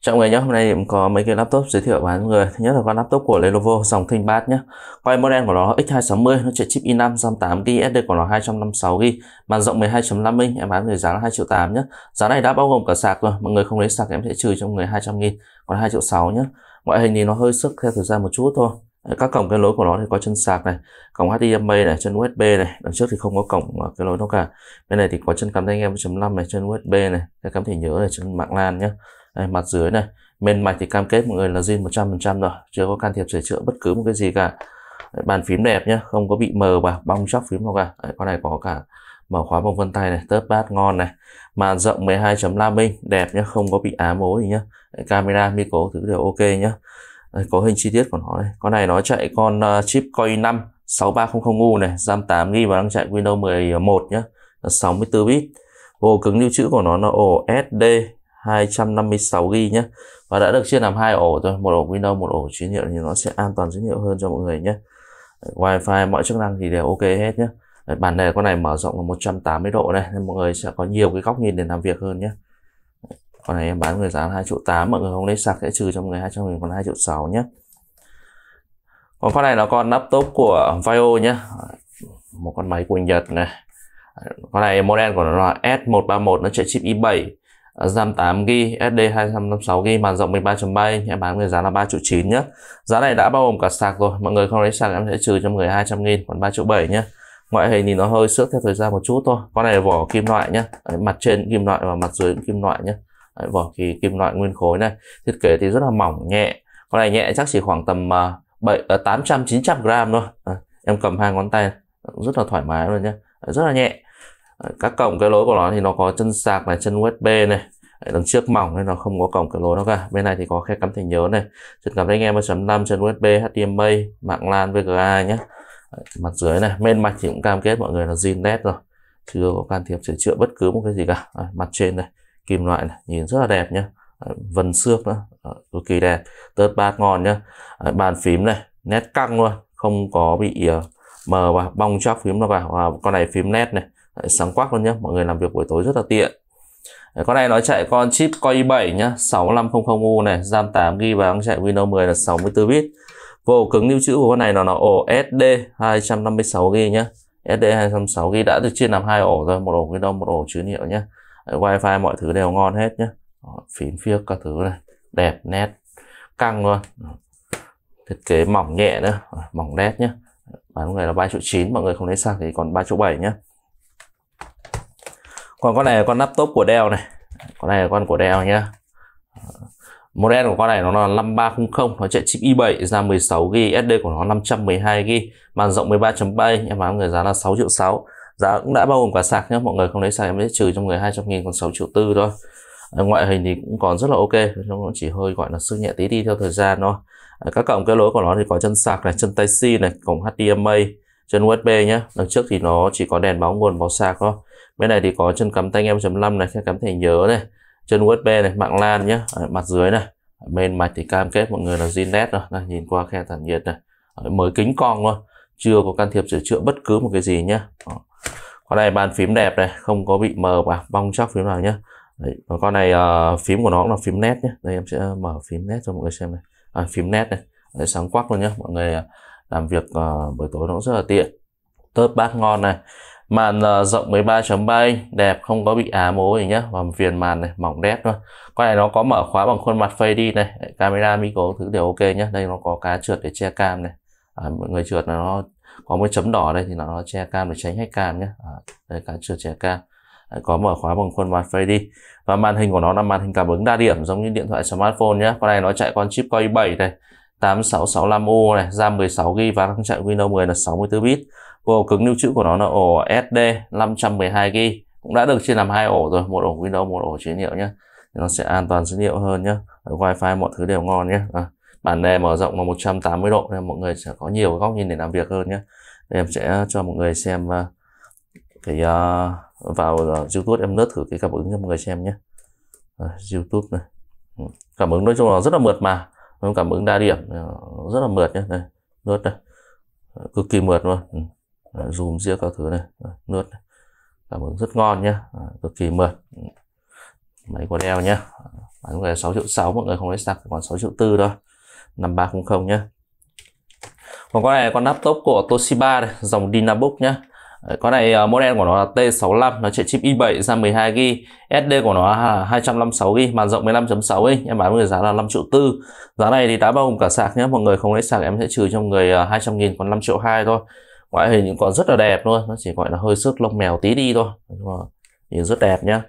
Chào mọi người nhé, hôm nay cũng có mấy cái laptop giới thiệu bán người. Thứ nhất là con laptop của Lenovo dòng ThinkPad nhé. Quay model của nó X260, nó chạy chip i5 RAM 8GB, SD của nó 256GB, màn rộng 12.5 inch, em bán người giá là 2 triệu 8 nhé. Giá này đã bao gồm cả sạc rồi, mọi người không lấy sạc em sẽ trừ cho người 200 nghìn còn 2 triệu 6 nhé. Ngoại hình thì nó hơi sức theo thời gian một chút thôi. Các cổng kết nối của nó thì có chân sạc này, cổng HDMI này, chân USB này, đằng trước thì không có cổng ờ, kết nối đâu cả. Bên này thì có chân cắm tai nghe 1.5 này, chân USB này, cái cắm thẻ nhớ này, chân mạng LAN nhé đây, mặt dưới này men mạch thì cam kết mọi người là zin 100% rồi chưa có can thiệp sửa chữa bất cứ một cái gì cả đấy, bàn phím đẹp nhá, không có bị mờ và bong chóc phím đâu cả đấy, con này có cả mở khóa bằng vân tay này tớp bát ngon này màn rộng 12.5 inch đẹp nhá, không có bị ám ố gì nhá. đấy, camera micro thứ đều ok nhá. đấy, có hình chi tiết của nó này con này nó chạy con uh, chip Core 5 6300U này RAM 8GB và đang chạy Windows 11 nhé 64 bit vô cứng lưu trữ của nó là ổ SD 256 GB nhé và đã được chia làm hai ổ rồi một ổ Windows một ổ chính hiệu thì nó sẽ an toàn chính hiệu hơn cho mọi người nhé Wi-Fi mọi chức năng thì đều ok hết nhé Đấy, bản này con này mở rộng là 180 độ này nên mọi người sẽ có nhiều cái góc nhìn để làm việc hơn nhé con này em bán người giá 2 triệu 8 mọi người không lấy sạc sẽ trừ cho mọi người 200 nghìn còn 2 triệu 6 nhé còn con này nó con laptop của Vio nhé một con máy của Nhật này con này model của nó là S131 nó chạy chip i7 RAM 8GB, SD 256GB, màn rộng 13.3 inch, em bán với giá là 3 triệu 9 nhé. Giá này đã bao gồm cả sạc rồi, mọi người không lấy sạc em sẽ trừ cho mọi người 200 000 còn 3 triệu 7 nhé. Ngoại hình thì nó hơi xước theo thời gian một chút thôi. Con này là vỏ kim loại nhé, Đấy, mặt trên kim loại và mặt dưới cũng kim loại nhé. Đấy, vỏ thì kim loại nguyên khối này, thiết kế thì rất là mỏng nhẹ. Con này nhẹ chắc chỉ khoảng tầm à, bảy 7 800 900 gram thôi. À, em cầm hai ngón tay rất là thoải mái luôn nhé, rất là nhẹ các cổng cái lối của nó thì nó có chân sạc này chân usb này đằng trước mỏng nên nó không có cổng kết nối đâu cả bên này thì có khe cắm thẻ nhớ này chân cắm anh em 3.5 chân usb hdmi mạng lan vga nhé mặt dưới này men mạch thì cũng cam kết mọi người là zin led rồi chưa có can thiệp sửa chữa bất cứ một cái gì cả à, mặt trên này kim loại này nhìn rất là đẹp nhá à, vân xước nữa à, cực kỳ đẹp tớt bát ngon nhá à, bàn phím này nét căng luôn không có bị uh, mờ và bong chóc phím nó vào à, con này phím nét này Đấy, sáng quắc luôn nhé mọi người làm việc buổi tối rất là tiện Đấy, con này nó chạy con chip Core i7 nhá 6500U này RAM 8 gb và đang chạy Windows 10 là 64 bit vô cứng lưu trữ của con này nó là ổ SD 256 gb nhá SD 256 gb đã được chia làm hai ổ rồi một ổ Windows một ổ chứa liệu nhá Đấy, wifi mọi thứ đều ngon hết nhá phím phiếc các thứ này đẹp nét căng luôn thiết kế mỏng nhẹ nữa mỏng nét nhá bán người là ba triệu chín mọi người không lấy sạc thì còn ba triệu bảy nhá còn con này là con laptop của Dell này con này là con của Dell nhá model của con này nó là 5300 nó chạy chip i7 ra 16GB SD của nó 512GB màn rộng 13.3 em bán người giá là 6 triệu 6 giá cũng đã bao gồm cả sạc nhé mọi người không lấy sạc em sẽ trừ trong người 200 nghìn còn 6 triệu tư thôi ờ, ngoại hình thì cũng còn rất là ok nó chỉ hơi gọi là sưng nhẹ tí đi theo thời gian thôi ờ, các cổng kết nối của nó thì có chân sạc này chân Type C này cổng HDMI chân USB nhé đằng trước thì nó chỉ có đèn báo nguồn báo sạc thôi bên này thì có chân cắm tay em 5 này chân cắm thẻ nhớ này chân USB này mạng LAN nhé ở mặt dưới này bên mạch thì cam kết mọi người là Znet rồi đây, nhìn qua khe tản nhiệt này mới kính cong luôn chưa có can thiệp sửa chữa bất cứ một cái gì nhé con này bàn phím đẹp này không có bị mờ và bong chóc phím nào nhé Đấy, con này uh, phím của nó cũng là phím nét nhé đây em sẽ ờ, mở phím nét cho mọi người xem này à, phím nét này Đấy, sáng quắc luôn nhé mọi người ờ, làm việc uh, buổi tối nó rất là tiện tớp bát ngon này màn uh, rộng 13.3 inch đẹp không có bị á mố gì nhá và viền màn này mỏng đét thôi. con này nó có mở khóa bằng khuôn mặt face đi này camera micro thứ đều ok nhá đây nó có cá trượt để che cam này à, mọi người trượt nó có một chấm đỏ đây thì nó, che cam để tránh hết cam nhé à, đây cá trượt che cam à, có mở khóa bằng khuôn mặt Face đi và màn hình của nó là màn hình cảm ứng đa điểm giống như điện thoại smartphone nhé con này nó chạy con chip Core i7 này 8665U này, RAM 16 GB và các chạy Windows 10 là 64 bit. Ổ cứng lưu trữ của nó là ổ SD 512 GB, cũng đã được chia làm hai ổ rồi, một ổ Windows, một ổ chế liệu nhé. Nó sẽ an toàn dữ liệu hơn nhé. ở Wi-Fi mọi thứ đều ngon nhé. À, bản đề mở rộng là 180 độ nên mọi người sẽ có nhiều góc nhìn để làm việc hơn nhé. Đây, em sẽ cho mọi người xem ờ, cái uh, vào uh, YouTube em lướt thử cái cảm ứng cho mọi người xem nhé. À, YouTube này. Ừ, cảm ứng nói chung là rất là mượt mà nó cảm ứng đa điểm ờ, rất là mượt nhé này nuốt này ờ, cực kỳ mượt luôn ừ. ờ, zoom giữa các thứ này nuốt này. cảm ứng rất ngon nhé cực kỳ mượt ừ. máy của đeo nhé bán về 6 triệu 6 mọi người không lấy sạc còn 6 triệu 4 thôi 5300 nhé còn con này con laptop của Toshiba này, dòng Dynabook nhá con này ờ, model của nó là T65 nó chạy chip i7 ra 12 GB SD của nó là 256 GB màn rộng 15.6 inch em bán với giá là 5 triệu tư giá này thì đã bao gồm cả sạc nhé mọi người không lấy sạc em sẽ trừ cho người 200 ờ, nghìn còn 5 triệu 2 thôi ngoại hình cũng còn rất là đẹp luôn nó chỉ gọi là hơi sức lông mèo tí đi thôi nhưng mà nhìn rất đẹp nhá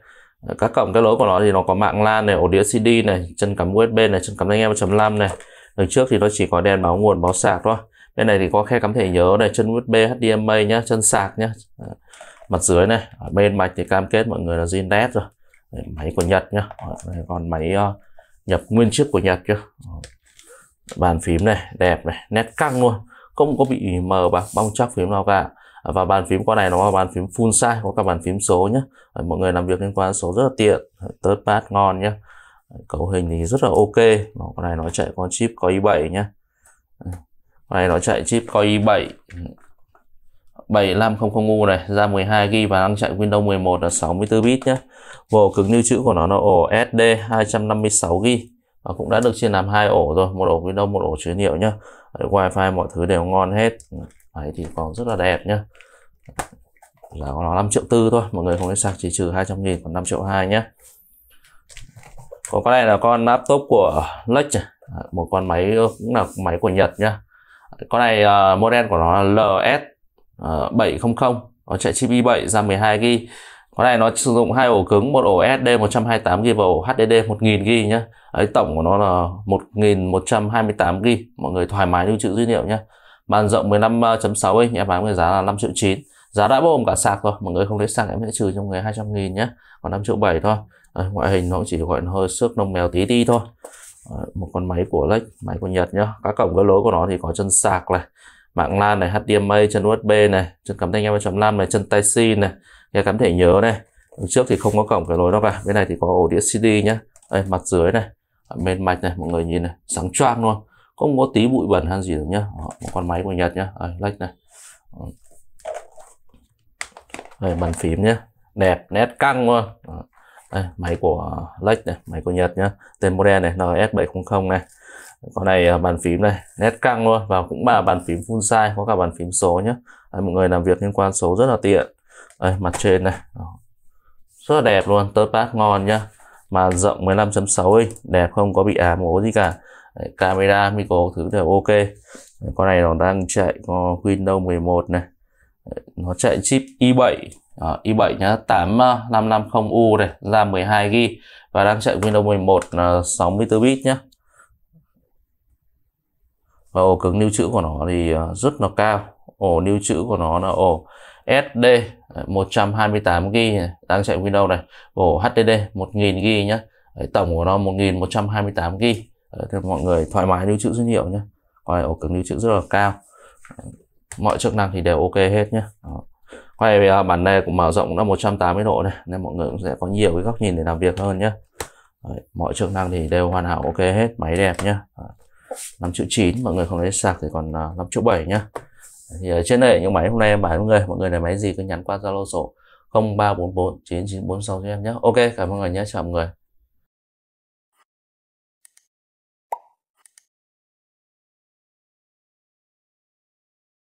các cổng cái lối của nó thì nó có mạng LAN này ổ đĩa CD này chân cắm USB này chân cắm anh em 5 này đằng trước thì nó chỉ có đèn báo nguồn báo sạc thôi bên này thì có khe cắm thể nhớ này chân USB HDMI nhá chân sạc nhá ờ, mặt dưới này ở bên mạch thì cam kết mọi người là zin đét rồi máy của Nhật nhá ờ, còn máy uh, nhập nguyên chiếc của Nhật chưa bàn phím này đẹp này nét căng luôn không có bị mờ bạc bong chắc phím nào cả và bàn phím qua này nó là bàn phím full size có cả bàn phím số nhá mọi người làm việc liên quan số rất là tiện tớt bát ngon nhá cấu hình thì rất là ok con này nó chạy con chip có i7 nhá này nó chạy chip Core i7 75000U này ra 12 g và đang chạy Windows 11 là 64 bit nhé bộ cứng lưu trữ của nó là ổ SD 256 g và cũng đã được chia làm hai ổ rồi một ổ Windows một ổ chứa nhiều nhá Đấy, Wi-Fi mọi thứ đều ngon hết Đấy thì còn rất là đẹp nhá giá của nó 5 triệu tư thôi mọi người không nên sạc chỉ trừ 200 nghìn còn 5 triệu 2 nhé còn con này là con laptop của Lex một con máy cũng là máy của Nhật nhá con này uh, model của nó là LS uh, 700 nó chạy chip i7 RAM 12 GB con này nó sử dụng hai ổ cứng một ổ SD 128 GB và ổ HDD 1000 GB nhé ấy tổng của nó là 1128 GB mọi người thoải mái lưu trữ dữ liệu nhé màn rộng 15.6 ờ, inch em bán với giá là 5 triệu 9 giá đã bao gồm cả sạc rồi mọi người không lấy sạc em sẽ trừ cho người 200 nghìn nhé còn 5 triệu 7 thôi à, ngoại hình nó chỉ gọi là hơi xước nông mèo tí tí thôi một con máy của Lex máy của Nhật nhá các cổng các lối của nó thì có chân sạc này mạng LAN này HDMI chân USB này chân cắm tai nghe 3.5 này chân Type C này cái cắm thể nhớ này Đằng trước thì không có cổng cái lối đâu cả bên này thì có ổ đĩa CD nhá đây mặt dưới này bên mạch này mọi người nhìn này sáng choang luôn không có tí bụi bẩn hay gì được nhá một con máy của Nhật nhá đây, Lex này đây, bàn phím nhá đẹp nét căng luôn đây, máy của Lex này máy của Nhật nhá tên model này NS700 này con này à, bàn phím này nét căng luôn và cũng là bàn phím full size có cả bàn phím số nhá, đây, mọi người làm việc liên quan số rất là tiện đây, mặt trên này rất là đẹp luôn tớ pass ngon nhá mà rộng 15.6 inch đẹp không có bị ám ố gì cả Đấy, camera micro thứ đều ok con này nó đang chạy có Windows 11 này nó chạy chip i7 đó, i7 nhá 8550U ờ, này ra 12GB và đang chạy Windows 11 là 64 bit nhá và ổ cứng lưu trữ của nó thì ờ, rất là cao ổ lưu trữ của nó là ổ SD 128GB này, đang chạy Windows này ổ HDD 1000GB nhé tổng của nó 1128GB thì mọi người thoải mái lưu trữ dữ liệu nhé còn ổ cứng lưu trữ rất là cao mọi chức năng thì đều ok hết nhé Đó quay à, bản này cũng mở rộng ra 180 độ này nên mọi người cũng sẽ có nhiều cái góc nhìn để làm việc hơn nhé Đấy, mọi chức năng thì đều hoàn hảo ok hết máy đẹp nhá 5 chữ 9 mọi người không lấy sạc thì còn 5 à, chữ 7 nhá thì ở trên này những máy hôm nay em bán mọi người mọi người là máy gì cứ nhắn qua Zalo sổ 0344 9946 cho em nhé ok cảm ơn mọi người nhé chào mọi người